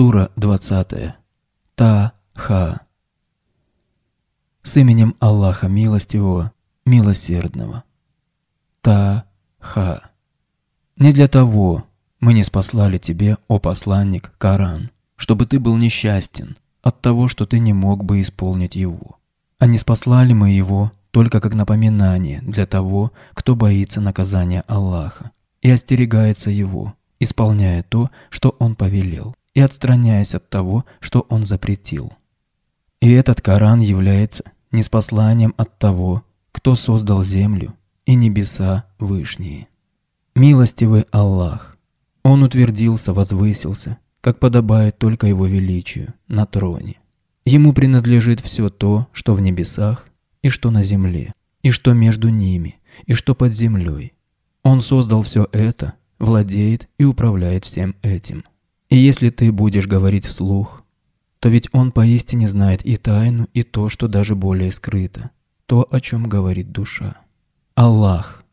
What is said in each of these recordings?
Сура 20. Та-Ха. С именем Аллаха Милостивого, Милосердного. Та-Ха. Не для того мы не спаслали тебе, о посланник, Коран, чтобы ты был несчастен от того, что ты не мог бы исполнить его. А не спаслали мы его только как напоминание для того, кто боится наказания Аллаха и остерегается его, исполняя то, что он повелел и отстраняясь от того, что он запретил. И этот Коран является неспосланием от того, кто создал землю и небеса вышние. Милостивый Аллах! Он утвердился, возвысился, как подобает только его величию, на троне. Ему принадлежит все то, что в небесах и что на земле, и что между ними, и что под землей. Он создал все это, владеет и управляет всем этим. И если ты будешь говорить вслух, то ведь он поистине знает и тайну, и то, что даже более скрыто, то, о чем говорит душа. Аллах.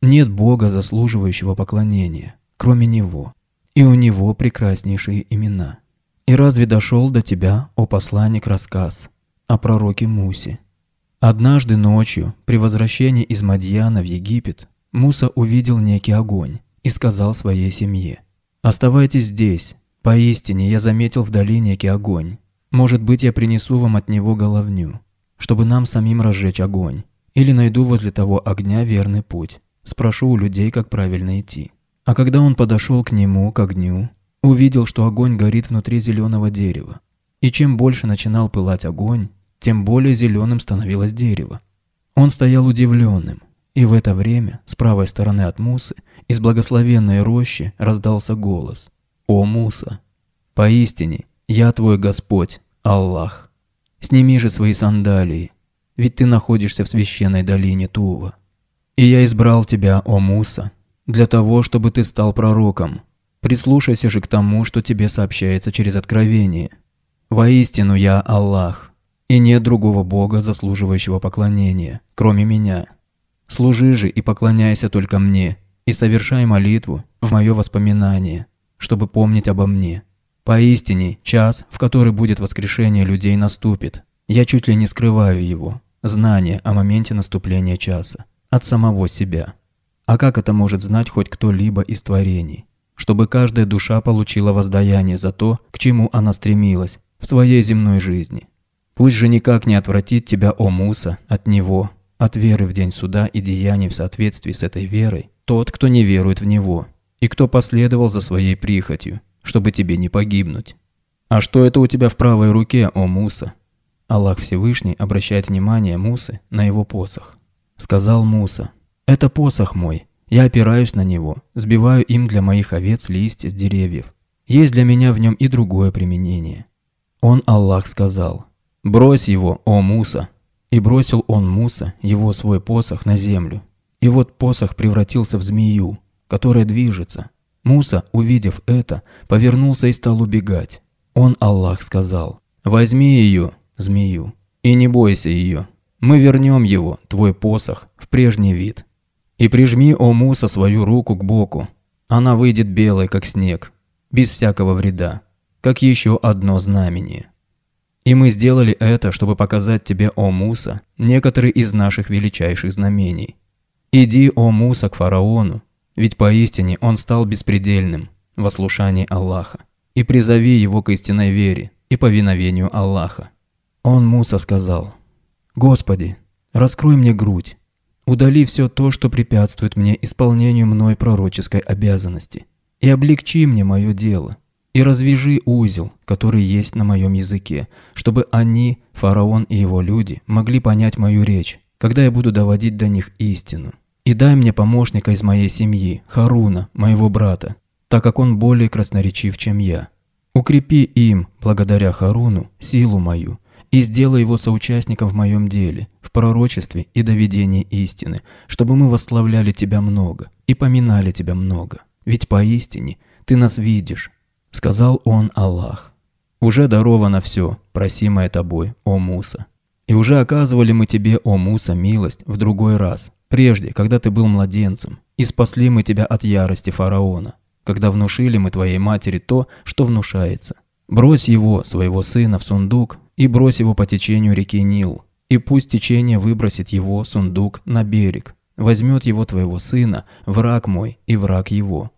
Нет Бога, заслуживающего поклонения, кроме Него, и у Него прекраснейшие имена. И разве дошел до тебя, о посланник, рассказ о пророке Мусе? Однажды ночью, при возвращении из Мадьяна в Египет, Муса увидел некий огонь и сказал своей семье, «Оставайтесь здесь, Поистине я заметил вдали некий огонь. Может быть, я принесу вам от него головню, чтобы нам самим разжечь огонь. Или найду возле того огня верный путь. Спрошу у людей, как правильно идти. А когда он подошел к нему, к огню, увидел, что огонь горит внутри зеленого дерева. И чем больше начинал пылать огонь, тем более зеленым становилось дерево. Он стоял удивленным, и в это время с правой стороны от Мусы из благословенной рощи раздался голос – «О Муса, поистине я твой Господь, Аллах. Сними же свои сандалии, ведь ты находишься в священной долине Тува. И я избрал тебя, о Муса, для того, чтобы ты стал пророком. Прислушайся же к тому, что тебе сообщается через откровение. Воистину я Аллах, и нет другого Бога, заслуживающего поклонения, кроме меня. Служи же и поклоняйся только мне, и совершай молитву в мое воспоминание, чтобы помнить обо мне. Поистине, час, в который будет воскрешение людей, наступит. Я чуть ли не скрываю его, знание о моменте наступления часа, от самого себя. А как это может знать хоть кто-либо из творений? Чтобы каждая душа получила воздаяние за то, к чему она стремилась в своей земной жизни. Пусть же никак не отвратит тебя, о Муса, от него, от веры в день суда и деяний в соответствии с этой верой, тот, кто не верует в него, и кто последовал за своей прихотью, чтобы тебе не погибнуть. А что это у тебя в правой руке, о Муса? Аллах Всевышний обращает внимание Мусы на его посох. Сказал Муса, это посох мой, я опираюсь на него, сбиваю им для моих овец листья с деревьев. Есть для меня в нем и другое применение. Он, Аллах, сказал, брось его, о Муса. И бросил он Муса, его свой посох, на землю. И вот посох превратился в змею, которое движется. Муса, увидев это, повернулся и стал убегать. Он, Аллах, сказал, «Возьми ее, змею, и не бойся ее. Мы вернем его, твой посох, в прежний вид. И прижми, о Муса, свою руку к боку. Она выйдет белой, как снег, без всякого вреда, как еще одно знамение». И мы сделали это, чтобы показать тебе, о Муса, некоторые из наших величайших знамений. Иди, о Муса, к фараону, ведь поистине он стал беспредельным во слушании Аллаха. И призови его к истинной вере и повиновению Аллаха. Он Муса сказал, «Господи, раскрой мне грудь, удали все то, что препятствует мне исполнению мной пророческой обязанности, и облегчи мне мое дело, и развяжи узел, который есть на моем языке, чтобы они, фараон и его люди, могли понять мою речь, когда я буду доводить до них истину. И дай мне помощника из моей семьи, Харуна, моего брата, так как он более красноречив, чем я. Укрепи им, благодаря Харуну, силу мою, и сделай его соучастником в моем деле, в пророчестве и доведении истины, чтобы мы восславляли Тебя много и поминали Тебя много. Ведь поистине Ты нас видишь», — сказал он Аллах. «Уже даровано все, просимое Тобой, о Муса. И уже оказывали мы Тебе, о Муса, милость в другой раз, Прежде, когда ты был младенцем, и спасли мы тебя от ярости фараона, когда внушили мы твоей матери то, что внушается. Брось его, своего сына, в сундук, и брось его по течению реки Нил, и пусть течение выбросит его, сундук, на берег. Возьмет его твоего сына, враг мой и враг его.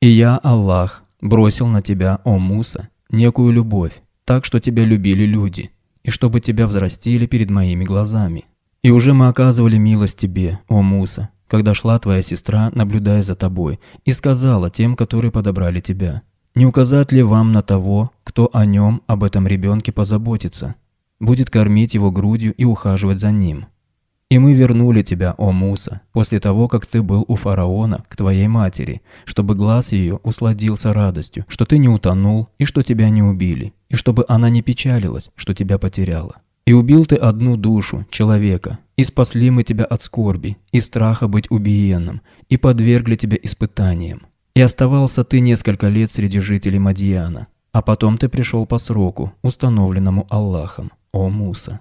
И я, Аллах, бросил на тебя, о Муса, некую любовь, так что тебя любили люди, и чтобы тебя взрастили перед моими глазами. И уже мы оказывали милость тебе, о Муса, когда шла твоя сестра, наблюдая за тобой, и сказала тем, которые подобрали тебя, не указать ли вам на того, кто о нем, об этом ребенке позаботится, будет кормить его грудью и ухаживать за ним. И мы вернули тебя, о Муса, после того, как ты был у фараона, к твоей матери, чтобы глаз ее усладился радостью, что ты не утонул и что тебя не убили, и чтобы она не печалилась, что тебя потеряла. И убил ты одну душу, человека, и спасли мы тебя от скорби, и страха быть убиенным, и подвергли тебя испытаниям. И оставался ты несколько лет среди жителей Мадьяна, а потом ты пришел по сроку, установленному Аллахом, о Муса.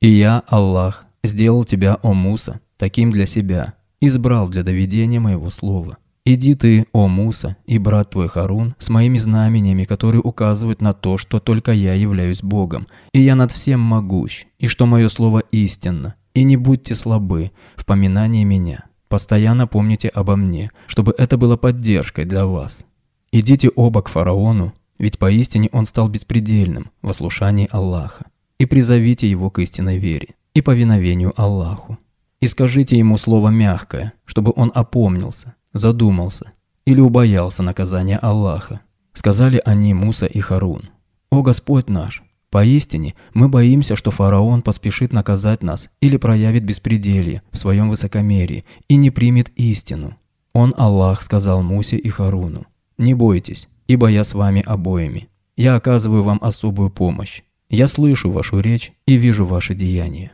И я, Аллах, сделал тебя, о Муса, таким для себя, избрал для доведения моего слова. Иди ты, о Муса, и брат твой Харун, с моими знамениями, которые указывают на то, что только я являюсь Богом, и я над всем могущ, и что мое слово истинно, и не будьте слабы в поминании меня. Постоянно помните обо мне, чтобы это было поддержкой для вас. Идите оба к фараону, ведь поистине он стал беспредельным в ослушании Аллаха, и призовите его к истинной вере и повиновению Аллаху. И скажите ему слово мягкое, чтобы он опомнился, Задумался. Или убоялся наказания Аллаха. Сказали они Муса и Харун. «О Господь наш! Поистине, мы боимся, что фараон поспешит наказать нас или проявит беспределье в своем высокомерии и не примет истину». Он, Аллах, сказал Мусе и Харуну. «Не бойтесь, ибо я с вами обоими. Я оказываю вам особую помощь. Я слышу вашу речь и вижу ваши деяния.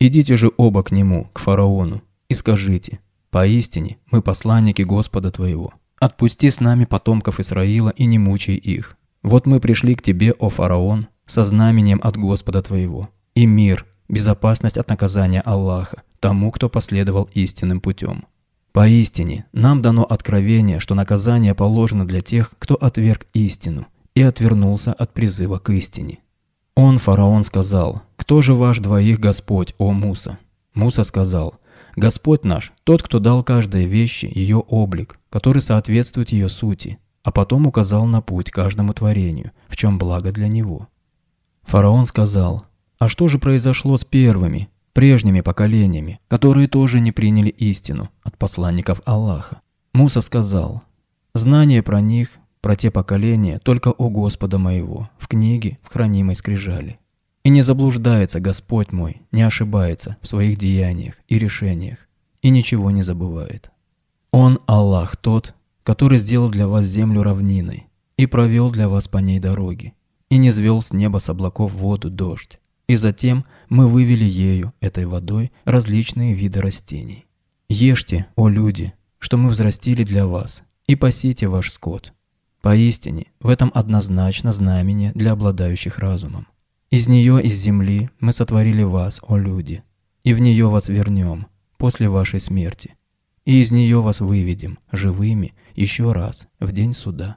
Идите же оба к нему, к фараону, и скажите, Поистине, мы посланники Господа Твоего. Отпусти с нами потомков Исраила и не мучай их. Вот мы пришли к Тебе, о фараон, со знаменем от Господа Твоего. И мир, безопасность от наказания Аллаха, тому, кто последовал истинным путем. Поистине, нам дано откровение, что наказание положено для тех, кто отверг истину и отвернулся от призыва к истине. Он, фараон, сказал, «Кто же ваш двоих Господь, о Муса?» Муса сказал, Господь наш – тот, кто дал каждой вещи ее облик, который соответствует ее сути, а потом указал на путь каждому творению, в чем благо для него. Фараон сказал, «А что же произошло с первыми, прежними поколениями, которые тоже не приняли истину от посланников Аллаха?» Муса сказал, «Знание про них, про те поколения, только у Господа моего, в книге, в хранимой скрижали». И не заблуждается Господь мой, не ошибается в своих деяниях и решениях, и ничего не забывает. Он, Аллах, тот, который сделал для вас землю равниной, и провел для вас по ней дороги, и не звел с неба с облаков воду дождь, и затем мы вывели ею, этой водой, различные виды растений. Ешьте, о люди, что мы взрастили для вас, и пасите ваш скот. Поистине, в этом однозначно знамение для обладающих разумом. Из нее, из земли, мы сотворили вас, о люди, и в нее вас вернем после вашей смерти, и из нее вас выведем, живыми, еще раз, в день суда.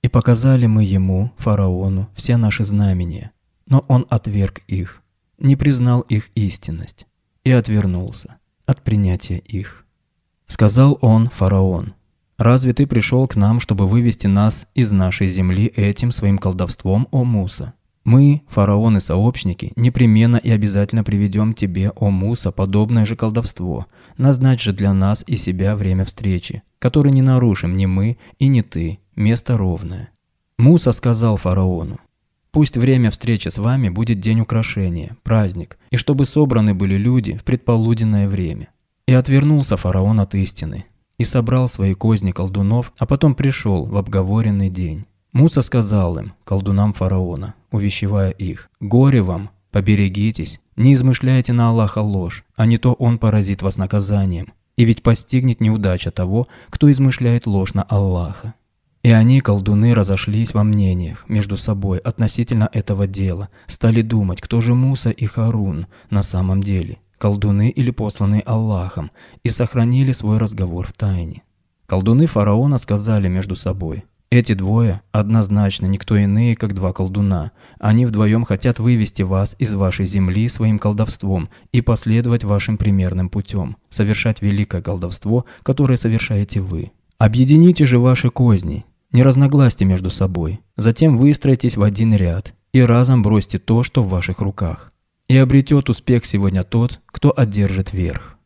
И показали мы ему, фараону, все наши знамения, но он отверг их, не признал их истинность, и отвернулся от принятия их. Сказал он, фараон, «Разве ты пришел к нам, чтобы вывести нас из нашей земли этим своим колдовством, о Муса?» Мы, фараоны-сообщники, непременно и обязательно приведем тебе, о Муса, подобное же колдовство. Назначь же для нас и себя время встречи, которое не нарушим ни мы и ни ты, место ровное». Муса сказал фараону, Пусть время встречи с вами будет день украшения, праздник, и чтобы собраны были люди в предполуденное время. И отвернулся фараон от истины, и собрал свои козни колдунов, а потом пришел в обговоренный день. Муса сказал им, колдунам фараона, увещевая их, «Горе вам, поберегитесь, не измышляйте на Аллаха ложь, а не то он поразит вас наказанием, и ведь постигнет неудача того, кто измышляет ложь на Аллаха». И они, колдуны, разошлись во мнениях между собой относительно этого дела, стали думать, кто же Муса и Харун на самом деле, колдуны или посланные Аллахом, и сохранили свой разговор в тайне. Колдуны фараона сказали между собой, эти двое однозначно никто иные, как два колдуна. Они вдвоем хотят вывести вас из вашей земли своим колдовством и последовать вашим примерным путем, совершать великое колдовство, которое совершаете вы. Объедините же ваши козни, не разногласьте между собой, затем выстроитесь в один ряд и разом бросьте то, что в ваших руках. И обретет успех сегодня тот, кто одержит верх.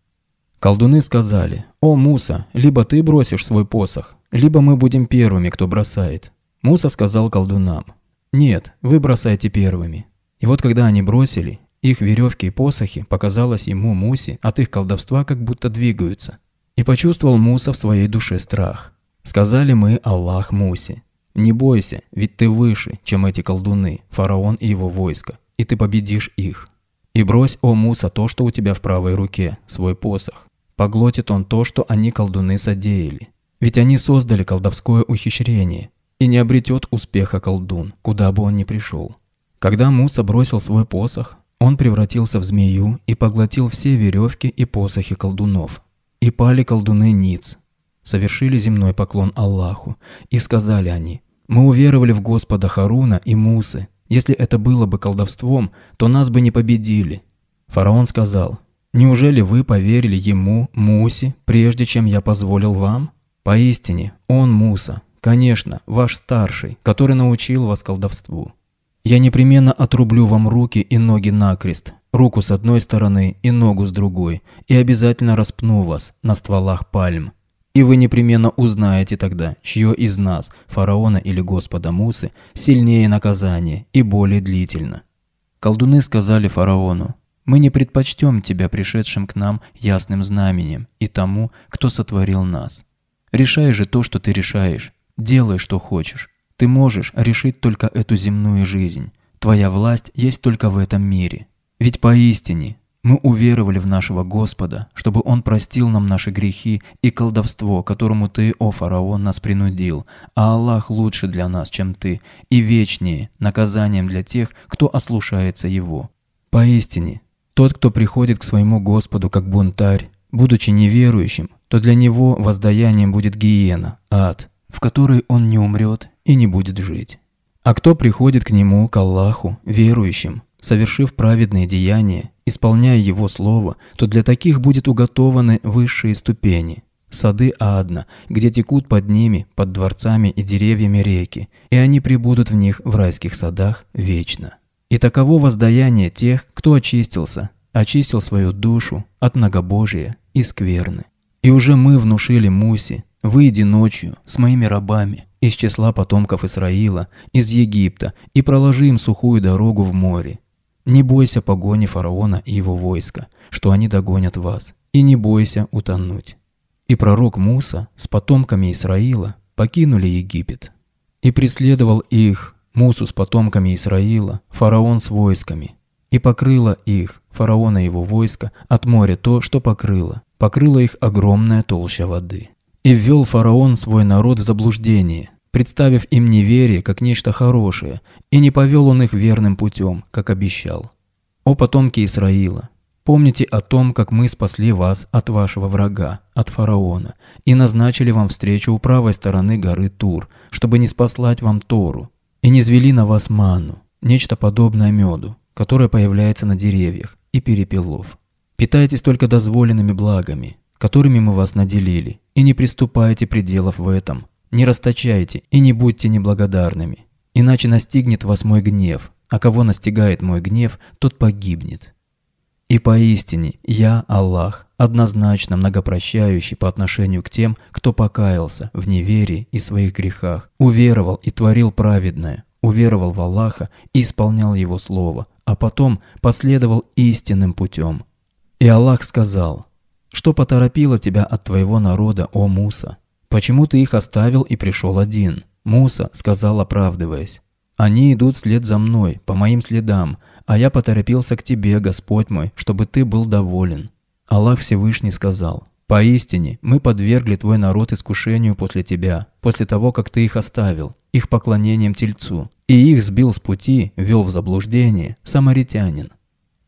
Колдуны сказали, «О, Муса, либо ты бросишь свой посох, либо мы будем первыми, кто бросает». Муса сказал колдунам, «Нет, вы бросайте первыми». И вот когда они бросили, их веревки и посохи, показалось ему, Мусе, от их колдовства как будто двигаются. И почувствовал Муса в своей душе страх. Сказали мы Аллах Мусе, «Не бойся, ведь ты выше, чем эти колдуны, фараон и его войско, и ты победишь их. И брось, о Муса, то, что у тебя в правой руке, свой посох, Поглотит он то, что они колдуны содеяли. Ведь они создали колдовское ухищрение, и не обретет успеха колдун, куда бы он ни пришел. Когда Муса бросил свой посох, он превратился в змею и поглотил все веревки и посохи колдунов. И пали колдуны Ниц, совершили земной поклон Аллаху, и сказали они, «Мы уверовали в Господа Харуна и Мусы. Если это было бы колдовством, то нас бы не победили». Фараон сказал, Неужели вы поверили ему, Мусе, прежде чем я позволил вам? Поистине, он Муса, конечно, ваш старший, который научил вас колдовству. Я непременно отрублю вам руки и ноги накрест, руку с одной стороны и ногу с другой, и обязательно распну вас на стволах пальм. И вы непременно узнаете тогда, чье из нас, фараона или господа Мусы, сильнее наказание и более длительно. Колдуны сказали фараону, мы не предпочтем тебя пришедшим к нам ясным знаменем и тому, кто сотворил нас. Решай же то, что ты решаешь. Делай, что хочешь. Ты можешь решить только эту земную жизнь. Твоя власть есть только в этом мире. Ведь поистине мы уверовали в нашего Господа, чтобы Он простил нам наши грехи и колдовство, которому Ты, о фараон, нас принудил, а Аллах лучше для нас, чем Ты, и вечнее наказанием для тех, кто ослушается Его. Поистине, тот, кто приходит к своему Господу как бунтарь, будучи неверующим, то для него воздаянием будет гиена, ад, в которой он не умрет и не будет жить. А кто приходит к нему, к Аллаху, верующим, совершив праведные деяния, исполняя его слово, то для таких будет уготованы высшие ступени – сады Адна, где текут под ними, под дворцами и деревьями реки, и они прибудут в них в райских садах вечно. И таково воздаяние тех, кто очистился, очистил свою душу от многобожия и скверны. И уже мы внушили Мусе выйди ночью с моими рабами из числа потомков Исраила, из Египта, и проложи им сухую дорогу в море. Не бойся погони фараона и его войска, что они догонят вас, и не бойся утонуть. И пророк Муса с потомками Исраила покинули Египет. И преследовал их Мусу с потомками Исраила, фараон с войсками. И покрыло их, фараона и его войско, от моря то, что покрыло. покрыло их огромная толща воды. И ввел фараон свой народ в заблуждение, представив им неверие как нечто хорошее, и не повел он их верным путем, как обещал. О потомки Исраила! Помните о том, как мы спасли вас от вашего врага, от фараона, и назначили вам встречу у правой стороны горы Тур, чтобы не спаслать вам Тору, и не низвели на вас ману, нечто подобное меду, которое появляется на деревьях, и перепелов. Питайтесь только дозволенными благами, которыми мы вас наделили, и не приступайте пределов в этом. Не расточайте и не будьте неблагодарными, иначе настигнет вас мой гнев, а кого настигает мой гнев, тот погибнет. И поистине, я Аллах, однозначно многопрощающий по отношению к тем, кто покаялся в неверии и своих грехах, уверовал и творил праведное, уверовал в Аллаха и исполнял Его Слово, а потом последовал истинным путем. И Аллах сказал, «Что поторопило тебя от твоего народа, о Муса? Почему ты их оставил и пришел один?» Муса сказал, оправдываясь, «Они идут вслед за мной, по моим следам, а я поторопился к тебе, Господь мой, чтобы ты был доволен». Аллах Всевышний сказал, «Поистине, мы подвергли твой народ искушению после тебя, после того, как ты их оставил, их поклонением Тельцу, и их сбил с пути, вел в заблуждение самаритянин».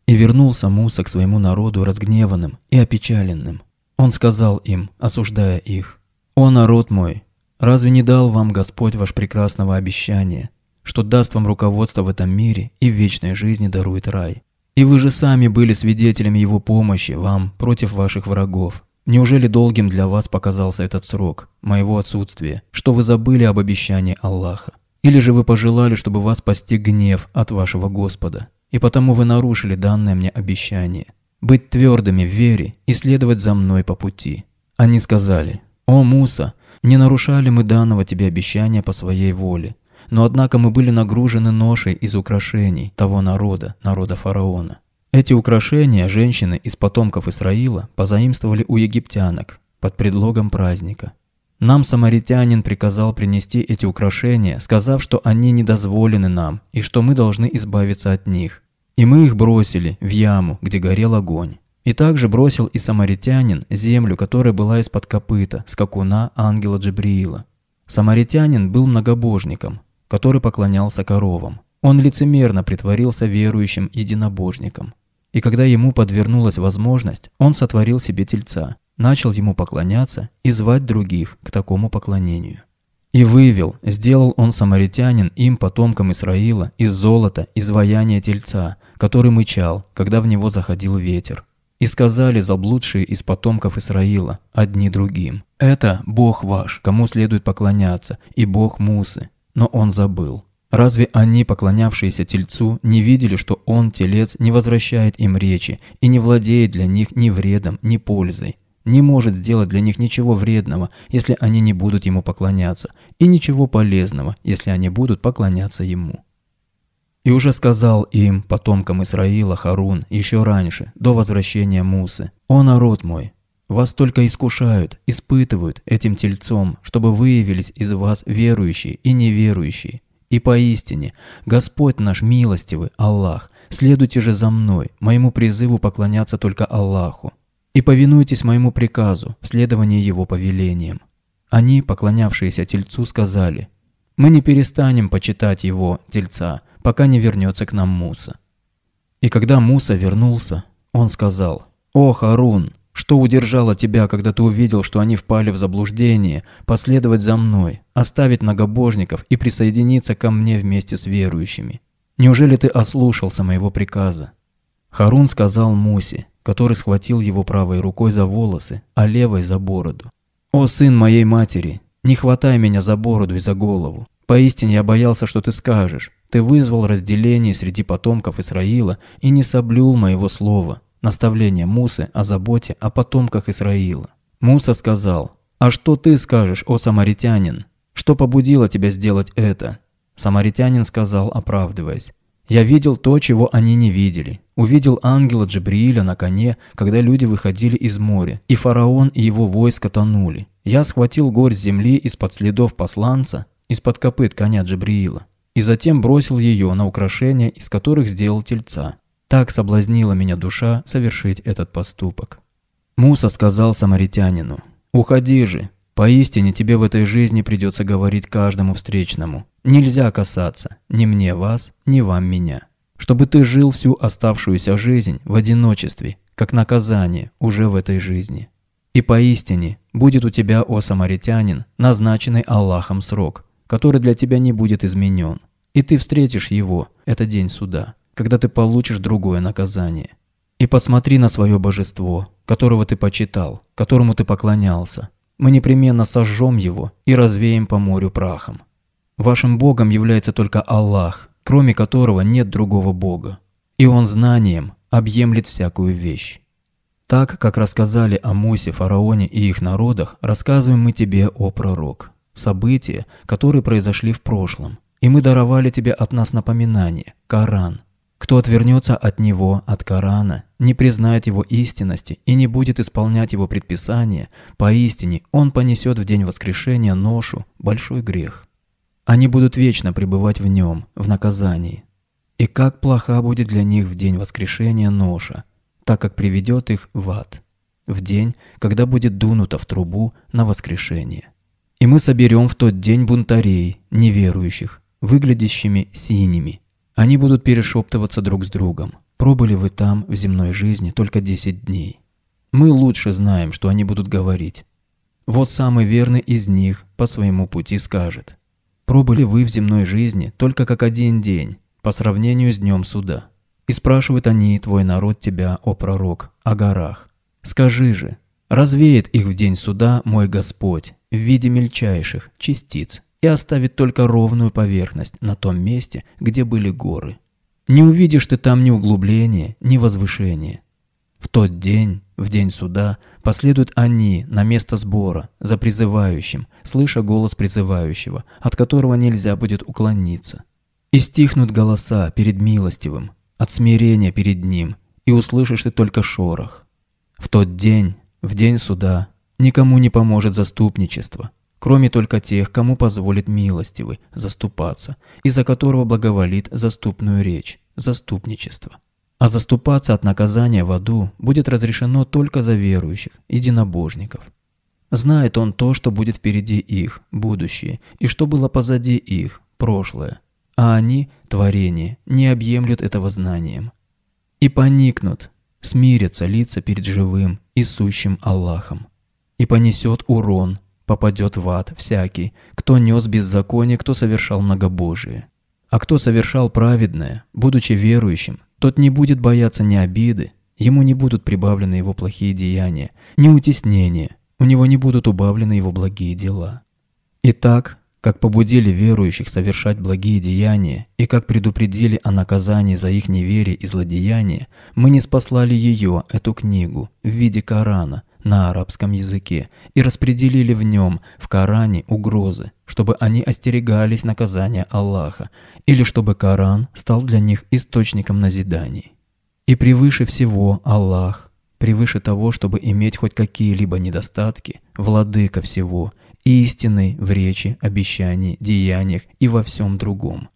И вернулся Муса к своему народу разгневанным и опечаленным. Он сказал им, осуждая их, «О народ мой, разве не дал вам Господь ваш прекрасного обещания, что даст вам руководство в этом мире и в вечной жизни дарует рай. И вы же сами были свидетелями его помощи вам против ваших врагов. Неужели долгим для вас показался этот срок, моего отсутствия, что вы забыли об обещании Аллаха? Или же вы пожелали, чтобы вас постиг гнев от вашего Господа, и потому вы нарушили данное мне обещание? Быть твердыми в вере и следовать за мной по пути. Они сказали, «О, Муса, не нарушали мы данного тебе обещания по своей воле, но однако мы были нагружены ношей из украшений того народа, народа фараона. Эти украшения женщины из потомков Исраила позаимствовали у египтянок под предлогом праздника. Нам самаритянин приказал принести эти украшения, сказав, что они недозволены нам и что мы должны избавиться от них. И мы их бросили в яму, где горел огонь. И также бросил и самаритянин землю, которая была из-под копыта, скакуна ангела Джибриила. Самаритянин был многобожником, который поклонялся коровам. Он лицемерно притворился верующим единобожником. И когда ему подвернулась возможность, он сотворил себе тельца, начал ему поклоняться и звать других к такому поклонению. И вывел, сделал он самаритянин им, потомкам Исраила, из золота, из вояния тельца, который мычал, когда в него заходил ветер. И сказали заблудшие из потомков Исраила, одни другим, «Это Бог ваш, кому следует поклоняться, и Бог Мусы, но он забыл. Разве они, поклонявшиеся тельцу, не видели, что он, телец, не возвращает им речи и не владеет для них ни вредом, ни пользой? Не может сделать для них ничего вредного, если они не будут ему поклоняться, и ничего полезного, если они будут поклоняться ему. И уже сказал им, потомкам Исраила, Харун, еще раньше, до возвращения Мусы, «О народ мой, вас только искушают, испытывают этим тельцом, чтобы выявились из вас верующие и неверующие. И поистине, Господь наш милостивый, Аллах, следуйте же за мной, моему призыву поклоняться только Аллаху. И повинуйтесь моему приказу в следовании его повелениям. Они, поклонявшиеся тельцу, сказали, «Мы не перестанем почитать его, тельца, пока не вернется к нам Муса». И когда Муса вернулся, он сказал, «О, Харун, что удержало тебя, когда ты увидел, что они впали в заблуждение, последовать за мной, оставить многобожников и присоединиться ко мне вместе с верующими? Неужели ты ослушался моего приказа?» Харун сказал Мусе, который схватил его правой рукой за волосы, а левой за бороду. «О сын моей матери, не хватай меня за бороду и за голову. Поистине я боялся, что ты скажешь. Ты вызвал разделение среди потомков Исраила и не соблюл моего слова наставление Мусы о заботе о потомках Исраила. Муса сказал, «А что ты скажешь, о самаритянин? Что побудило тебя сделать это?» Самаритянин сказал, оправдываясь, «Я видел то, чего они не видели. Увидел ангела Джабрииля на коне, когда люди выходили из моря, и фараон и его войско тонули. Я схватил горсть земли из-под следов посланца, из-под копыт коня Джабриила, и затем бросил ее на украшения, из которых сделал тельца. Так соблазнила меня душа совершить этот поступок. Муса сказал самаритянину, «Уходи же, поистине тебе в этой жизни придется говорить каждому встречному. Нельзя касаться ни мне вас, ни вам меня. Чтобы ты жил всю оставшуюся жизнь в одиночестве, как наказание уже в этой жизни. И поистине будет у тебя, о самаритянин, назначенный Аллахом срок, который для тебя не будет изменен, и ты встретишь его, это день суда» когда ты получишь другое наказание. И посмотри на свое божество, которого ты почитал, которому ты поклонялся. Мы непременно сожжем его и развеем по морю прахом. Вашим богом является только Аллах, кроме которого нет другого бога. И он знанием объемлет всякую вещь. Так, как рассказали о Мусе, фараоне и их народах, рассказываем мы тебе о пророк. События, которые произошли в прошлом. И мы даровали тебе от нас напоминание, Коран, кто отвернется от него, от Корана, не признает его истинности и не будет исполнять его предписания, поистине он понесет в день воскрешения ношу большой грех. Они будут вечно пребывать в нем, в наказании. И как плоха будет для них в день воскрешения ноша, так как приведет их в ад, в день, когда будет дунуто в трубу на воскрешение. И мы соберем в тот день бунтарей, неверующих, выглядящими синими – они будут перешептываться друг с другом. Пробыли вы там, в земной жизни, только 10 дней. Мы лучше знаем, что они будут говорить. Вот самый верный из них по своему пути скажет. Пробыли вы в земной жизни только как один день, по сравнению с днем суда. И спрашивают они, твой народ тебя, о пророк, о горах. Скажи же, развеет их в день суда мой Господь в виде мельчайших частиц, и оставит только ровную поверхность на том месте, где были горы. Не увидишь ты там ни углубления, ни возвышения. В тот день, в день суда, последуют они на место сбора, за призывающим, слыша голос призывающего, от которого нельзя будет уклониться. И стихнут голоса перед милостивым, от смирения перед ним, и услышишь ты только шорох. В тот день, в день суда, никому не поможет заступничество, кроме только тех, кому позволит милостивый заступаться, и за которого благоволит заступную речь, заступничество. А заступаться от наказания в аду будет разрешено только за верующих, единобожников. Знает он то, что будет впереди их, будущее, и что было позади их, прошлое. А они, творение, не объемлют этого знанием. И поникнут, смирятся лица перед живым и сущим Аллахом. И понесет урон попадет в ад всякий, кто нес беззаконие, кто совершал многобожие. А кто совершал праведное, будучи верующим, тот не будет бояться ни обиды, ему не будут прибавлены его плохие деяния, ни утеснения, у него не будут убавлены его благие дела. Итак, как побудили верующих совершать благие деяния и как предупредили о наказании за их неверие и злодеяние, мы не спаслали ее, эту книгу, в виде Корана, на арабском языке и распределили в нем, в Коране, угрозы, чтобы они остерегались наказания Аллаха, или чтобы Коран стал для них источником назиданий. И превыше всего Аллах, превыше того, чтобы иметь хоть какие-либо недостатки, владыка всего, истинный в речи, обещании, деяниях и во всем другом.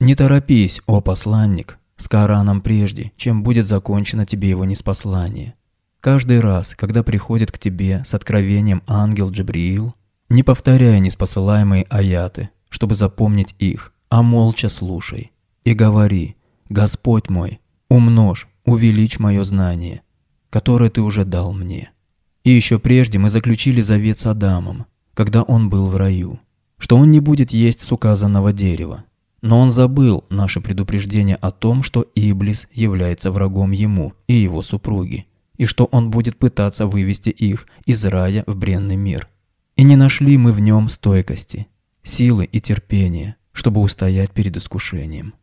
Не торопись, о посланник, с Кораном прежде, чем будет закончено тебе его неспослание. Каждый раз, когда приходит к тебе с откровением ангел Джабриил, не повторяя неспосылаемые аяты, чтобы запомнить их, а молча слушай и говори «Господь мой, умножь, увеличь мое знание, которое ты уже дал мне». И еще прежде мы заключили завет с Адамом, когда он был в раю, что он не будет есть с указанного дерева. Но он забыл наше предупреждение о том, что Иблис является врагом ему и его супруги, и что он будет пытаться вывести их из рая в бренный мир. И не нашли мы в нем стойкости, силы и терпения, чтобы устоять перед искушением.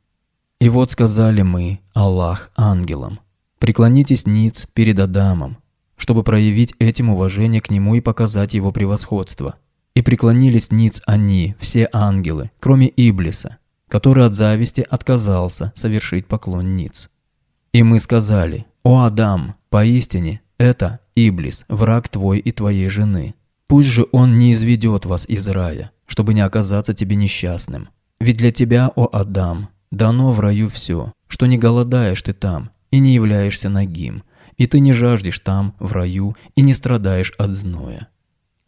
И вот сказали мы, Аллах, ангелам, преклонитесь ниц перед Адамом, чтобы проявить этим уважение к нему и показать его превосходство. И преклонились ниц они, все ангелы, кроме Иблиса, который от зависти отказался совершить поклон ниц. И мы сказали, «О Адам, Поистине, это Иблис, враг твой и твоей жены. Пусть же он не изведет вас из рая, чтобы не оказаться тебе несчастным. Ведь для тебя, о Адам, дано в раю все, что не голодаешь ты там и не являешься нагим, и ты не жаждешь там, в раю, и не страдаешь от зноя».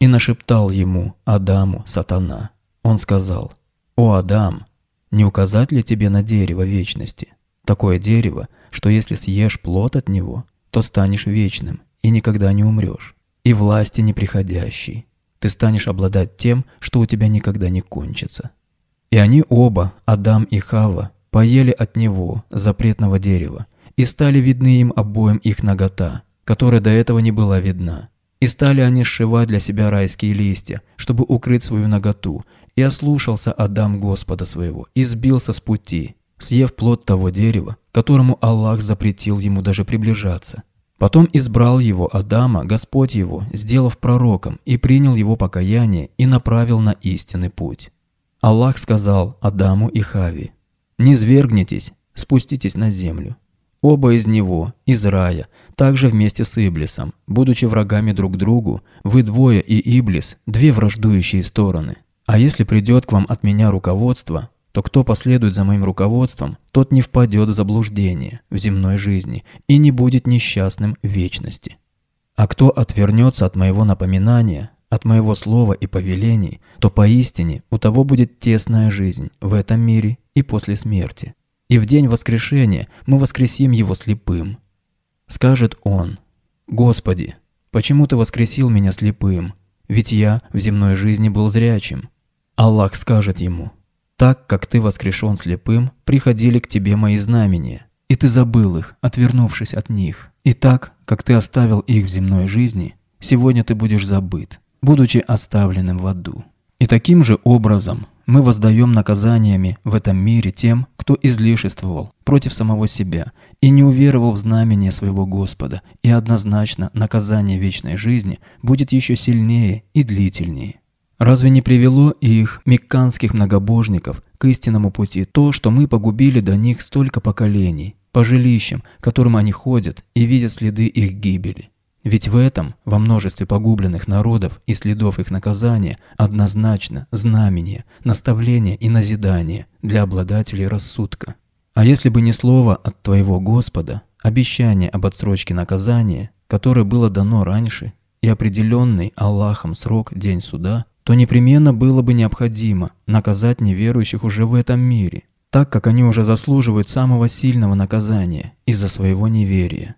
И нашептал ему, Адаму, сатана. Он сказал, «О, Адам, не указать ли тебе на дерево вечности? Такое дерево, что если съешь плод от него, то станешь вечным и никогда не умрешь, и власти неприходящей. Ты станешь обладать тем, что у тебя никогда не кончится. И они оба, Адам и Хава, поели от него, запретного дерева, и стали видны им обоим их нагота, которая до этого не была видна. И стали они сшивать для себя райские листья, чтобы укрыть свою наготу, и ослушался Адам Господа своего, и сбился с пути, съев плод того дерева, которому Аллах запретил ему даже приближаться. Потом избрал его Адама, Господь его, сделав пророком, и принял его покаяние и направил на истинный путь. Аллах сказал Адаму и Хави, «Не свергнитесь, спуститесь на землю». Оба из него, из рая, также вместе с Иблисом, будучи врагами друг другу, вы двое и Иблис – две враждующие стороны. А если придет к вам от меня руководство, то кто последует за моим руководством, тот не впадет в заблуждение в земной жизни и не будет несчастным в вечности. А кто отвернется от моего напоминания, от моего слова и повелений, то поистине у того будет тесная жизнь в этом мире и после смерти. И в день воскрешения мы воскресим его слепым. Скажет он, «Господи, почему ты воскресил меня слепым? Ведь я в земной жизни был зрячим». Аллах скажет ему, так как ты воскрешен слепым, приходили к тебе мои знамения, и ты забыл их, отвернувшись от них. И так, как ты оставил их в земной жизни, сегодня ты будешь забыт, будучи оставленным в аду. И таким же образом мы воздаем наказаниями в этом мире тем, кто излишествовал против самого себя и не уверовал в знамение своего Господа, и однозначно наказание вечной жизни будет еще сильнее и длительнее. Разве не привело их, мекканских многобожников, к истинному пути то, что мы погубили до них столько поколений, по жилищам, которым они ходят и видят следы их гибели? Ведь в этом, во множестве погубленных народов и следов их наказания, однозначно знамение, наставление и назидание для обладателей рассудка. А если бы не слово от твоего Господа, обещание об отсрочке наказания, которое было дано раньше, и определенный Аллахом срок день суда, то непременно было бы необходимо наказать неверующих уже в этом мире, так как они уже заслуживают самого сильного наказания из-за своего неверия.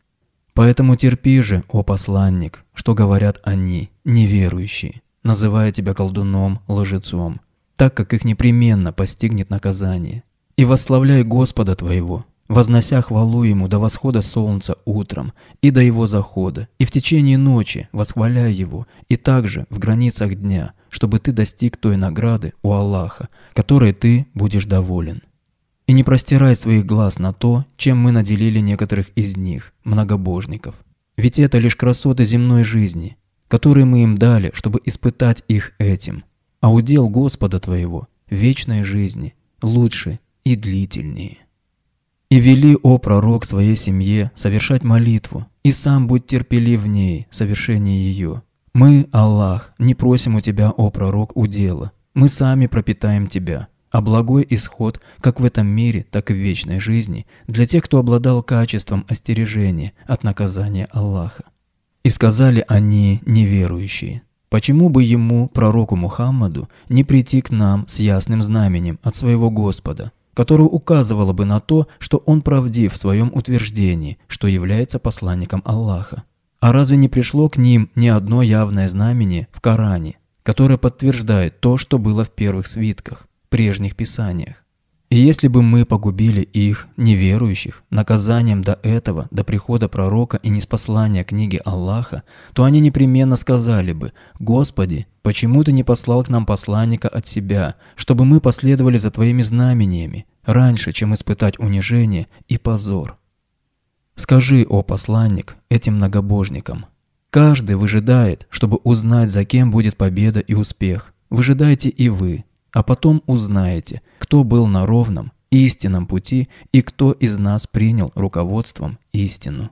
Поэтому терпи же, о посланник, что говорят они, неверующие, называя тебя колдуном, лжецом, так как их непременно постигнет наказание. И восславляй Господа твоего, вознося хвалу ему до восхода солнца утром и до его захода, и в течение ночи восхваляя его, и также в границах дня, чтобы ты достиг той награды у Аллаха, которой ты будешь доволен. И не простирай своих глаз на то, чем мы наделили некоторых из них, многобожников. Ведь это лишь красоты земной жизни, которые мы им дали, чтобы испытать их этим. А удел Господа твоего – вечной жизни, лучше и длительнее. И вели, о пророк, своей семье совершать молитву, и сам будь терпелив в ней, совершении ее. Мы, Аллах, не просим у тебя, о пророк, удела. Мы сами пропитаем тебя. А благой исход, как в этом мире, так и в вечной жизни, для тех, кто обладал качеством остережения от наказания Аллаха. И сказали они, неверующие, Почему бы ему, пророку Мухаммаду, не прийти к нам с ясным знаменем от своего Господа, которую указывало бы на то, что он правдив в своем утверждении, что является посланником Аллаха. А разве не пришло к ним ни одно явное знамение в Коране, которое подтверждает то, что было в первых свитках, прежних писаниях? И если бы мы погубили их, неверующих, наказанием до этого, до прихода пророка и неспослания книги Аллаха, то они непременно сказали бы «Господи, почему Ты не послал к нам посланника от Себя, чтобы мы последовали за Твоими знамениями, раньше, чем испытать унижение и позор?» Скажи, о посланник, этим многобожникам. Каждый выжидает, чтобы узнать, за кем будет победа и успех. Выжидайте и вы, а потом узнаете, кто был на ровном, истинном пути и кто из нас принял руководством истину.